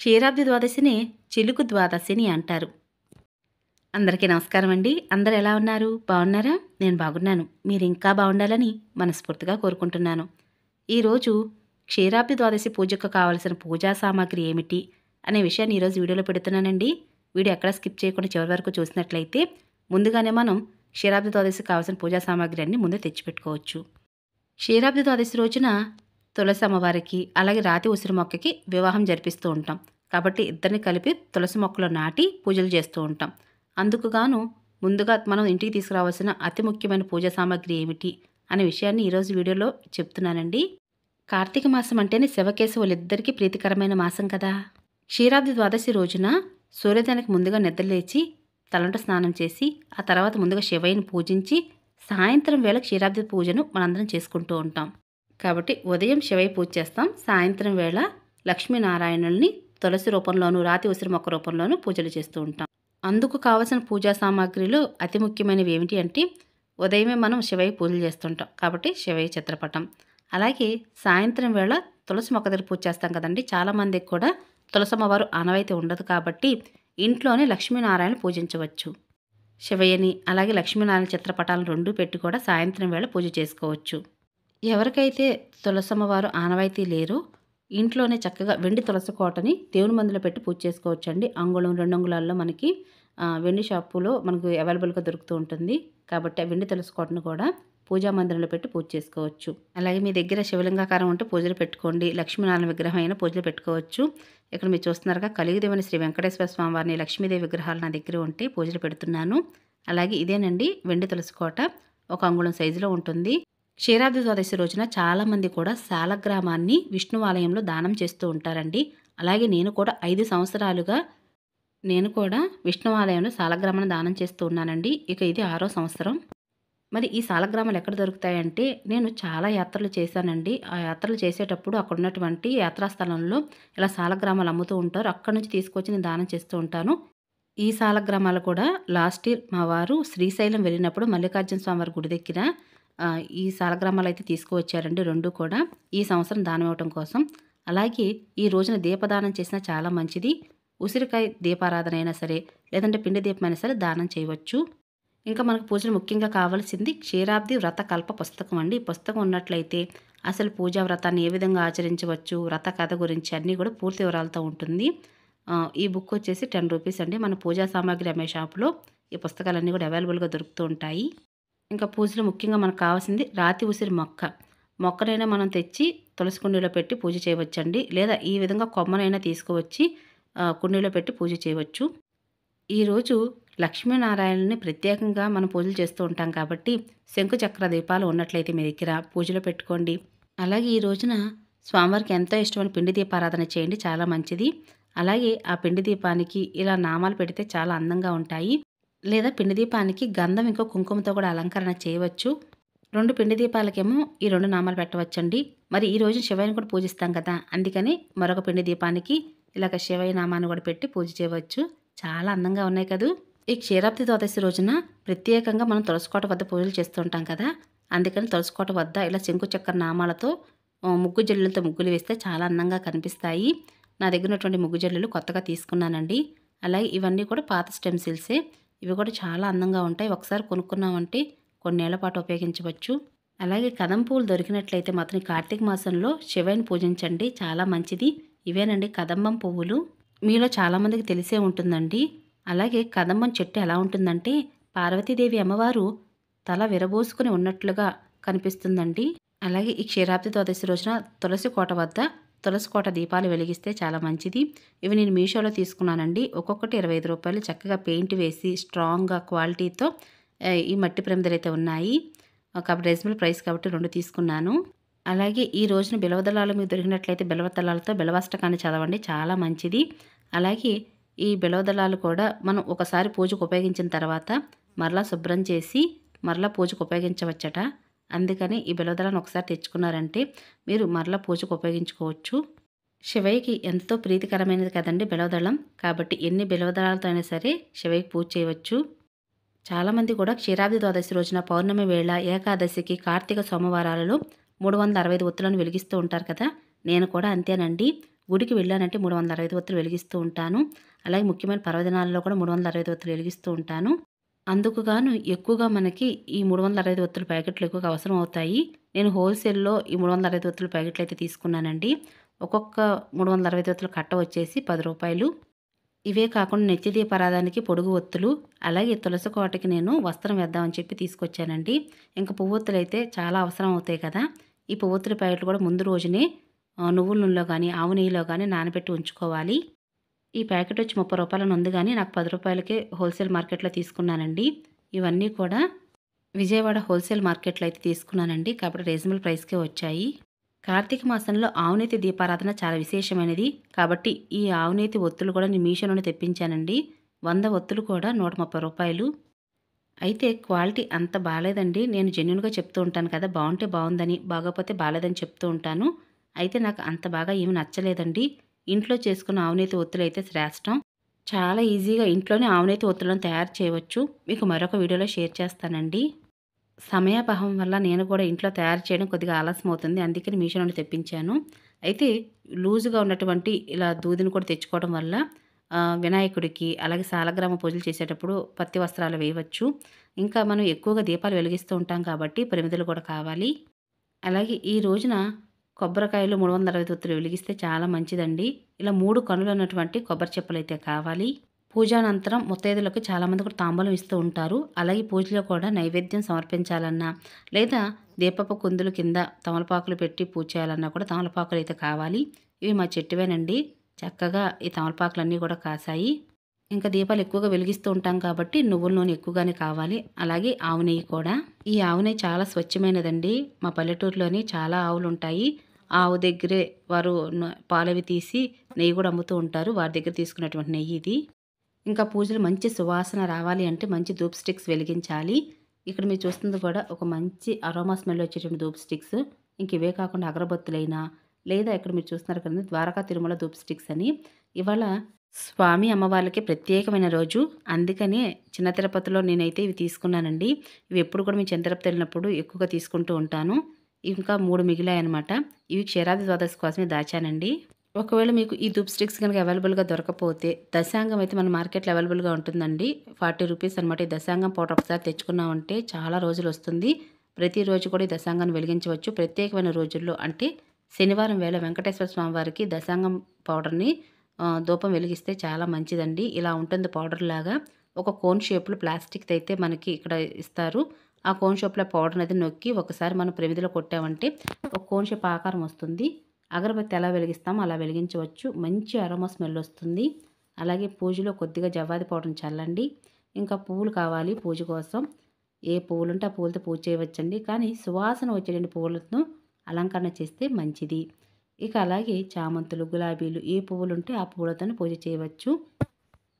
క్షీరాబ్ది ద్వాదశిని చిలుకు ద్వాదశిని అంటారు అందరికీ నమస్కారం అండి అందరు ఎలా ఉన్నారు బాగున్నారా నేను బాగున్నాను మీరు ఇంకా బాగుండాలని మనస్ఫూర్తిగా కోరుకుంటున్నాను ఈరోజు క్షీరాబ్ది ద్వాదశి పూజకు కావలసిన పూజా సామాగ్రి ఏమిటి అనే విషయాన్ని ఈరోజు వీడియోలో పెడుతున్నానండి వీడియో ఎక్కడ స్కిప్ చేయకుండా చివరి వరకు చూసినట్లయితే ముందుగానే మనం క్షీరాబ్ది ద్వాదశి కావాల్సిన పూజా సామాగ్రి అన్ని ముందే తెచ్చిపెట్టుకోవచ్చు క్షీరాబ్ది ద్వాదశి రోజున తులసి అమ్మవారికి అలాగే రాతి ఉసిరి మొక్కకి వివాహం జరిపిస్తూ ఉంటాం కాబట్టి ఇద్దరిని కలిపి తులసి మొక్కలు నాటి పూజలు చేస్తూ ఉంటాం అందుకుగాను ముందుగా మనం ఇంటికి తీసుకురావాల్సిన అతి ముఖ్యమైన పూజా సామాగ్రి ఏమిటి అనే విషయాన్ని ఈరోజు వీడియోలో చెప్తున్నానండి కార్తీక మాసం అంటేనే శివకేశవులిద్దరికీ ప్రీతికరమైన మాసం కదా క్షీరాబ్ది ద్వాదశి రోజున సూర్యోదయానికి ముందుగా నిద్రలేచి తలంట స్నానం చేసి ఆ తర్వాత ముందుగా శివయ్యను పూజించి సాయంత్రం వేళ క్షీరాబ్ది పూజను మనందరం చేసుకుంటూ ఉంటాం కాబట్టి ఉదయం శివై పూజ చేస్తాం సాయంత్రం వేళ లక్ష్మీనారాయణుల్ని తులసి రూపంలోనూ రాతి ఉసిరి మొక్క రూపంలోనూ పూజలు చేస్తూ ఉంటాం అందుకు కావలసిన పూజా సామాగ్రిలు అతి ముఖ్యమైనవి ఏమిటి అంటే ఉదయమే మనం శివై పూజలు చేస్తుంటాం కాబట్టి శివయ్య చిత్రపటం అలాగే సాయంత్రం వేళ తులసి మొక్క దగ్గర పూజ చేస్తాం కదండి చాలామందికి కూడా తులసమ్మవారు ఆనవైతే ఉండదు కాబట్టి ఇంట్లోనే లక్ష్మీనారాయణ పూజించవచ్చు శివయ్యని అలాగే లక్ష్మీనారాయణ చిత్రపటాలను రెండు పెట్టి కూడా సాయంత్రం వేళ పూజ చేసుకోవచ్చు ఎవరికైతే తులసమ్మవారు ఆనవాయితీ లేరు ఇంట్లోనే చక్కగా వెండి తులసి కోటని దేవుని మందులో పెట్టి పూజ చేసుకోవచ్చండి అంగుళం రెండు అంగుళాల్లో మనకి వెండి షాపులో మనకు అవైలబుల్గా దొరుకుతూ ఉంటుంది కాబట్టి ఆ వెండి తులసి కోటను కూడా పూజా మందిరంలో పెట్టి పూజ చేసుకోవచ్చు అలాగే మీ దగ్గర శివలింగాకారం ఉంటే పూజలు పెట్టుకోండి లక్ష్మీనారాయణ విగ్రహం అయినా పూజలు పెట్టుకోవచ్చు ఇక్కడ మీరు చూస్తున్నారుగా కలియుదేవని శ్రీ వెంకటేశ్వర స్వామి వారిని లక్ష్మీదేవి విగ్రహాలు నా దగ్గర ఉంటే పూజలు పెడుతున్నాను అలాగే ఇదేనండి వెండి తులసి కోట ఒక అంగుళం సైజులో ఉంటుంది క్షీరాది ద్వాదశి రోజున చాలామంది కూడా శాలగ్రామాన్ని విష్ణు ఆలయంలో దానం చేస్తూ ఉంటారండి అలాగే నేను కూడా ఐదు సంవత్సరాలుగా నేను కూడా విష్ణు ఆలయంలో శాలగ్రామాన్ని దానం చేస్తూ ఉన్నానండి ఇక ఇది ఆరో సంవత్సరం మరి ఈ శాలగ్రామాలు ఎక్కడ దొరుకుతాయంటే నేను చాలా యాత్రలు చేశానండి ఆ యాత్రలు చేసేటప్పుడు అక్కడ ఉన్నటువంటి యాత్రాస్థలంలో ఇలా శాలగ్రామాలు అమ్ముతూ ఉంటారు అక్కడ నుంచి తీసుకొచ్చి నేను దానం చేస్తూ ఉంటాను ఈ శాలగ్రామాలు కూడా లాస్ట్ ఇయర్ మా వారు శ్రీశైలం వెళ్ళినప్పుడు మల్లికార్జున స్వామి వారి గుడి దగ్గర ఈ సాలగ్రామాలు అయితే తీసుకువచ్చారండి రెండు కూడా ఈ సంవత్సరం దానం ఇవ్వటం కోసం అలాగే ఈ రోజున దీపదానం చేసినా చాలా మంచిది ఉసిరికాయ దీపారాధన అయినా సరే లేదంటే పిండి దీపమైనా సరే దానం చేయవచ్చు ఇంకా మనకు పూజలు ముఖ్యంగా కావాల్సింది క్షీరాబ్ది వ్రత కల్ప పుస్తకం అండి ఈ పుస్తకం ఉన్నట్లయితే అసలు పూజా వ్రతాన్ని ఏ విధంగా ఆచరించవచ్చు వ్రత కథ గురించి అన్నీ కూడా పూర్తి వివరాలతో ఉంటుంది ఈ బుక్ వచ్చేసి టెన్ రూపీస్ అండి మన పూజా సామాగ్రి అమ్మే షాప్లో ఈ పుస్తకాలన్నీ కూడా అవైలబుల్గా దొరుకుతూ ఉంటాయి ఇంకా పూజలో ముఖ్యంగా మనకు కావాల్సింది రాతి ఉసిరి మొక్క మొక్కనైనా మనం తెచ్చి తులసి కుండీలో పెట్టి పూజ చేయవచ్చండి లేదా ఈ విధంగా కొమ్మనైనా తీసుకువచ్చి కుండీలో పెట్టి పూజ చేయవచ్చు ఈరోజు లక్ష్మీనారాయణని ప్రత్యేకంగా మనం పూజలు చేస్తూ ఉంటాం కాబట్టి శంకు చక్ర దీపాలు ఉన్నట్లయితే మీ దగ్గర పూజలో పెట్టుకోండి అలాగే ఈ రోజున స్వామివారికి ఎంతో ఇష్టమైన పిండి దీపారాధన చేయండి చాలా మంచిది అలాగే ఆ పిండి దీపానికి ఇలా నామాలు పెడితే చాలా అందంగా ఉంటాయి లేదా పిండి దీపానికి గంధం ఇంకో కుంకుమతో కూడా అలంకరణ చేయవచ్చు రెండు పిండి దీపాలకేమో ఈ రెండు నామాలు పెట్టవచ్చండి మరి ఈ రోజు శివయ్యని కూడా పూజిస్తాం కదా అందుకని మరొక పిండి దీపానికి ఇలాగ శివయ్య నామాన్ని కూడా పెట్టి పూజ చేయవచ్చు చాలా అందంగా ఉన్నాయి కదూ ఈ క్షీరాబ్ది ద్వాదశి రోజున ప్రత్యేకంగా మనం తులసికోట వద్ద పూజలు చేస్తుంటాం కదా అందుకని తులసికోట వద్ద ఇలా శంకు చక్ర నామాలతో ముగ్గు జల్లులతో ముగ్గులు వేస్తే చాలా అందంగా కనిపిస్తాయి నా దగ్గర ఉన్నటువంటి ముగ్గు జల్లులు కొత్తగా తీసుకున్నానండి అలాగే ఇవన్నీ కూడా పాత స్టెమ్సిల్సే ఇవి కూడా చాలా అందంగా ఉంటాయి ఒకసారి కొనుక్కున్నామంటే కొన్నేళ్ల పాటు ఉపయోగించవచ్చు అలాగే కదం పువ్వులు దొరికినట్లయితే మాత్రం కార్తీక మాసంలో శివైని పూజించండి చాలా మంచిది ఇవేనండి కదంబం పువ్వులు మీలో చాలామందికి తెలిసే ఉంటుందండి అలాగే కదంబం చెట్టు ఎలా ఉంటుందంటే పార్వతీదేవి అమ్మవారు తల విరబోసుకుని ఉన్నట్లుగా కనిపిస్తుందండి అలాగే ఈ క్షీరాబ్ది ద్వాదశి రోజున తులసి కోట వద్ద తులసికోట దీపాలు వెలిగిస్తే చాలా మంచిది ఇవి నేను మీషోలో తీసుకున్నానండి ఒక్కొక్కటి ఇరవై ఐదు రూపాయలు చక్కగా పెయింట్ వేసి స్ట్రాంగ్గా క్వాలిటీతో ఈ మట్టి ప్రమిదలు అయితే ఉన్నాయి కాబట్టి రెజనబుల్ ప్రైస్ కాబట్టి రెండు తీసుకున్నాను అలాగే ఈ రోజున దళాలు మీకు దొరికినట్లయితే బిలవదళాలతో బిలవాష్టకాన్ని చదవండి చాలా మంచిది అలాగే ఈ దళాలు కూడా మనం ఒకసారి పూజకు ఉపయోగించిన తర్వాత మరలా శుభ్రం చేసి మరలా పూజకు ఉపయోగించవచ్చట అందుకని ఈ బెలదలను ఒకసారి తెచ్చుకున్నారంటే మీరు మరలా పూజకు ఉపయోగించుకోవచ్చు శివయ్యకి ఎంతో ప్రీతికరమైనది కదండి బెలవదళం కాబట్టి ఎన్ని బెలవదళాలతో అయినా సరే శివయ్యకి పూజ చేయవచ్చు చాలామంది కూడా క్షీరాబ్ది ద్వాదశి రోజున పౌర్ణమి వేళ ఏకాదశికి కార్తీక సోమవారాలలో మూడు వందల అరవై ఒత్తులను వెలిగిస్తూ ఉంటారు కదా నేను కూడా అంతేనండి గుడికి వెళ్ళానంటే మూడు వందల అరవై ఒత్తులు వెలిగిస్తూ ఉంటాను అలాగే ముఖ్యమైన పర్వదినాలలో కూడా మూడు వందల అరవై ఒత్తులు వెలిగిస్తూ ఉంటాను అందుకు గాను ఎక్కువగా మనకి ఈ మూడు వందల అరవై ఒత్తుల ప్యాకెట్లు ఎక్కువగా అవసరం అవుతాయి నేను హోల్సేల్లో ఈ మూడు వందల అరవై ఒత్తుల ప్యాకెట్లు అయితే తీసుకున్నానండి ఒక్కొక్క మూడు వందల అరవై ఒత్తుల కట్ట వచ్చేసి పది రూపాయలు ఇవే కాకుండా నెత్తిదీ పరాదానికి పొడుగు ఒత్తులు అలాగే తులసి కోటకి నేను వస్త్రం వేద్దామని చెప్పి తీసుకొచ్చానండి ఇంకా పువ్వొత్తులు అయితే చాలా అవసరం అవుతాయి కదా ఈ పువ్వొత్తుల ప్యాకెట్లు కూడా ముందు రోజునే నువ్వుల నూనెలో కానీ ఆవు నెయ్యిలో కానీ నానబెట్టి ఉంచుకోవాలి ఈ ప్యాకెట్ వచ్చి ముప్పై రూపాయలను ఉంది కానీ నాకు పది రూపాయలకే హోల్సేల్ మార్కెట్లో తీసుకున్నానండి ఇవన్నీ కూడా విజయవాడ హోల్సేల్ మార్కెట్లో అయితే తీసుకున్నానండి కాబట్టి రీజనబుల్ ప్రైస్కే వచ్చాయి కార్తీక మాసంలో ఆవునేతి దీపారాధన చాలా విశేషమైనది కాబట్టి ఈ ఆవునేతి ఒత్తులు కూడా నేను మీషోలోనే తెప్పించానండి వంద ఒత్తులు కూడా నూట ముప్పై రూపాయలు అయితే క్వాలిటీ అంత బాగాలేదండి నేను జెన్యున్గా చెప్తూ ఉంటాను కదా బాగుంటే బాగుందని బాగోపోతే బాగాలేదని చెప్తూ ఉంటాను అయితే నాకు అంత బాగా ఏమి నచ్చలేదండి ఇంట్లో చేసుకున్న ఆవునేతి ఒత్తులు అయితే శ్రేష్టం చాలా ఈజీగా ఇంట్లోనే ఆవునేతి ఒత్తులను తయారు చేయవచ్చు మీకు మరొక వీడియోలో షేర్ చేస్తానండి సమయాపహం వల్ల నేను కూడా ఇంట్లో తయారు చేయడం కొద్దిగా ఆలస్యం అవుతుంది అందుకని మీషో నుండి తెప్పించాను అయితే లూజుగా ఉన్నటువంటి ఇలా దూదిని కూడా తెచ్చుకోవడం వల్ల వినాయకుడికి అలాగే సాలగ్రామ పూజలు చేసేటప్పుడు పత్తి వస్త్రాలు వేయవచ్చు ఇంకా మనం ఎక్కువగా దీపాలు వెలిగిస్తూ ఉంటాం కాబట్టి పరిమితులు కూడా కావాలి అలాగే ఈ రోజున కొబ్బరికాయలు మూడు వందల అరవై తొత్తులు వెలిగిస్తే చాలా మంచిదండి ఇలా మూడు కనులు ఉన్నటువంటి కొబ్బరి చెప్పలు అయితే కావాలి పూజానంతరం ముత్తైదులకు చాలామంది కూడా తాంబూలం ఇస్తూ ఉంటారు అలాగే పూజలో కూడా నైవేద్యం సమర్పించాలన్నా లేదా దీపపు కుందులు కింద తమలపాకులు పెట్టి పూజ చేయాలన్నా కూడా తమలపాకులు అయితే కావాలి ఇవి మా చెట్టువేనండి చక్కగా ఈ తమలపాకులన్నీ కూడా కాసాయి ఇంకా దీపాలు ఎక్కువగా వెలిగిస్తూ ఉంటాం కాబట్టి నువ్వుల నూనె ఎక్కువగానే కావాలి అలాగే ఆవు నెయ్యి కూడా ఈ ఆవు నెయ్యి చాలా స్వచ్ఛమైనదండి మా పల్లెటూరులోని చాలా ఆవులు ఉంటాయి ఆవు దగ్గరే వారు పాలవి తీసి నెయ్యి కూడా అమ్ముతూ ఉంటారు వారి దగ్గర తీసుకున్నటువంటి నెయ్యి ఇది ఇంకా పూజలు మంచి సువాసన రావాలి అంటే మంచి ధూప్ స్టిక్స్ వెలిగించాలి ఇక్కడ మీరు చూస్తుంది కూడా ఒక మంచి అరోమా స్మెల్ వచ్చేటువంటి ధూప్ స్టిక్స్ ఇంక ఇవే కాకుండా అగరబత్తులైనా లేదా ఇక్కడ మీరు చూస్తున్నారు కదా ద్వారకా తిరుమల ధూప్ స్టిక్స్ అని ఇవాళ స్వామి అమ్మవార్లకి ప్రత్యేకమైన రోజు అందుకనే చిన్న తిరుపతిలో నేనైతే ఇవి తీసుకున్నానండి ఇవి ఎప్పుడు కూడా మేము చిన్న తిరుపతి వెళ్ళినప్పుడు ఎక్కువగా తీసుకుంటూ ఉంటాను ఇంకా మూడు మిగిలాయి అనమాట ఇవి క్షీరాది ద్వాదశి కోసమే దాచానండి ఒకవేళ మీకు ఈ దూప్ స్టిక్స్ కనుక అవైలబుల్గా దొరకపోతే దశాంగం అయితే మన మార్కెట్లో అవైలబుల్గా ఉంటుందండి ఫార్టీ రూపీస్ అనమాట ఈ దశాంగం పౌడర్ ఒకసారి తెచ్చుకున్నామంటే చాలా రోజులు వస్తుంది ప్రతిరోజు కూడా ఈ దశాంగాన్ని వెలిగించవచ్చు ప్రత్యేకమైన రోజుల్లో అంటే శనివారం వేళ వెంకటేశ్వర స్వామి వారికి దశాంగం పౌడర్ని దూపం వెలిగిస్తే చాలా మంచిదండి ఇలా ఉంటుంది పౌడర్ లాగా ఒక కోన్ షేప్లో ప్లాస్టిక్ అయితే మనకి ఇక్కడ ఇస్తారు ఆ కోన్ షేప్లో పౌడర్ అయితే నొక్కి ఒకసారి మనం ప్రమిదిలో కొట్టామంటే ఒక కోన్ షేప్ ఆకారం వస్తుంది అగరబత్తి ఎలా వెలిగిస్తామో అలా వెలిగించవచ్చు మంచి అరోమా స్మెల్ వస్తుంది అలాగే పూజలో కొద్దిగా జవ్వాది పౌడర్ని చల్లండి ఇంకా పువ్వులు కావాలి పూజ కోసం ఏ పువ్వులు ఉంటే ఆ పువ్వులతో పూజ చేయవచ్చండి కానీ సువాసన వచ్చేటువంటి పువ్వులను అలంకరణ చేస్తే మంచిది ఇక అలాగే చామంతులు గులాబీలు ఏ పువ్వులు ఉంటే ఆ పువ్వులతో పూజ చేయవచ్చు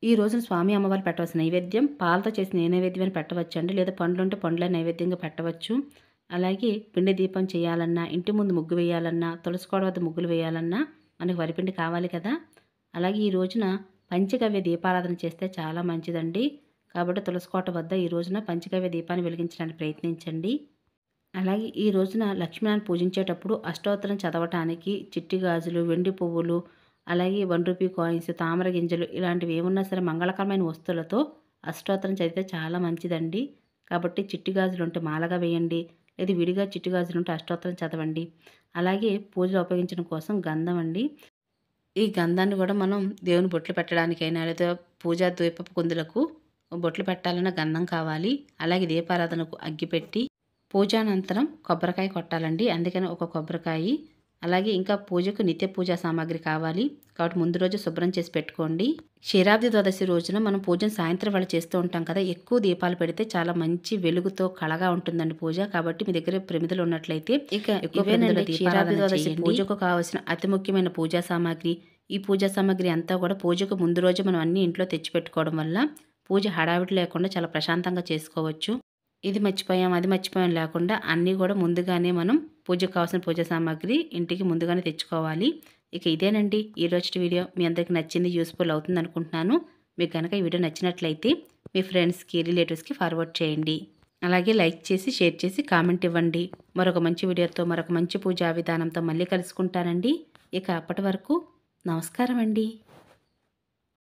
ఈ రోజున స్వామి అమ్మవారు పెట్టవలసిన నైవేద్యం పాలతో చేసిన ఏ పెట్టవచ్చు పెట్టవచ్చండి లేదా పండ్లుంటే పండ్ల నైవేద్యంగా పెట్టవచ్చు అలాగే పిండి దీపం చేయాలన్నా ఇంటి ముందు ముగ్గు వేయాలన్నా తులసుకోవడం వద్ద ముగ్గులు వేయాలన్నా మనకు వరిపిండి కావాలి కదా అలాగే ఈ రోజున పంచగవ్య దీపారాధన చేస్తే చాలా మంచిదండి కాబట్టి తులసుకోట వద్ద ఈ రోజున పంచగవ్య దీపాన్ని వెలిగించడానికి ప్రయత్నించండి అలాగే ఈ రోజున లక్ష్మీనారాయణ పూజించేటప్పుడు అష్టోత్తరం చదవటానికి చిట్టి గాజులు వెండి పువ్వులు అలాగే వన్ రూపీ కాయిన్స్ తామర గింజలు ఇలాంటివి ఏమున్నా సరే మంగళకరమైన వస్తువులతో అష్టోత్తరం చదివితే చాలా మంచిదండి కాబట్టి చిట్టి గాజులు ఉంటే మాలగా వేయండి లేదా విడిగా చిట్టి గాజులు ఉంటే అష్టోత్తరం చదవండి అలాగే పూజలు ఉపయోగించడం కోసం గంధం అండి ఈ గంధాన్ని కూడా మనం దేవుని బొట్లు పెట్టడానికైనా లేదా పూజా ద్వీపపు కుందులకు బొట్లు పెట్టాలన్న గంధం కావాలి అలాగే దీపారాధనకు అగ్గిపెట్టి పూజానంతరం కొబ్బరికాయ కొట్టాలండి అందుకని ఒక కొబ్బరికాయ అలాగే ఇంకా పూజకు నిత్య పూజా సామాగ్రి కావాలి కాబట్టి ముందు రోజు శుభ్రం చేసి పెట్టుకోండి క్షీరాబ్ది ద్వాదశి రోజున మనం పూజను సాయంత్రం వేళ చేస్తూ ఉంటాం కదా ఎక్కువ దీపాలు పెడితే చాలా మంచి వెలుగుతో కళగా ఉంటుందండి పూజ కాబట్టి మీ దగ్గర ప్రమిదలు ఉన్నట్లయితే ఇక పూజకు కావాల్సిన అతి ముఖ్యమైన పూజా సామాగ్రి ఈ పూజా సామాగ్రి అంతా కూడా పూజకు ముందు రోజు మనం అన్ని ఇంట్లో తెచ్చిపెట్టుకోవడం వల్ల పూజ హడావిడి లేకుండా చాలా ప్రశాంతంగా చేసుకోవచ్చు ఇది మర్చిపోయాం అది మర్చిపోయాం లేకుండా అన్నీ కూడా ముందుగానే మనం పూజకు కావాల్సిన పూజ సామాగ్రి ఇంటికి ముందుగానే తెచ్చుకోవాలి ఇక ఇదేనండి ఈరోజు వీడియో మీ అందరికి నచ్చింది యూస్ఫుల్ అవుతుంది అనుకుంటున్నాను మీకు కనుక ఈ వీడియో నచ్చినట్లయితే మీ ఫ్రెండ్స్కి రిలేటివ్స్కి ఫార్వర్డ్ చేయండి అలాగే లైక్ చేసి షేర్ చేసి కామెంట్ ఇవ్వండి మరొక మంచి వీడియోతో మరొక మంచి పూజా విధానంతో మళ్ళీ కలుసుకుంటానండి ఇక అప్పటి వరకు నమస్కారం అండి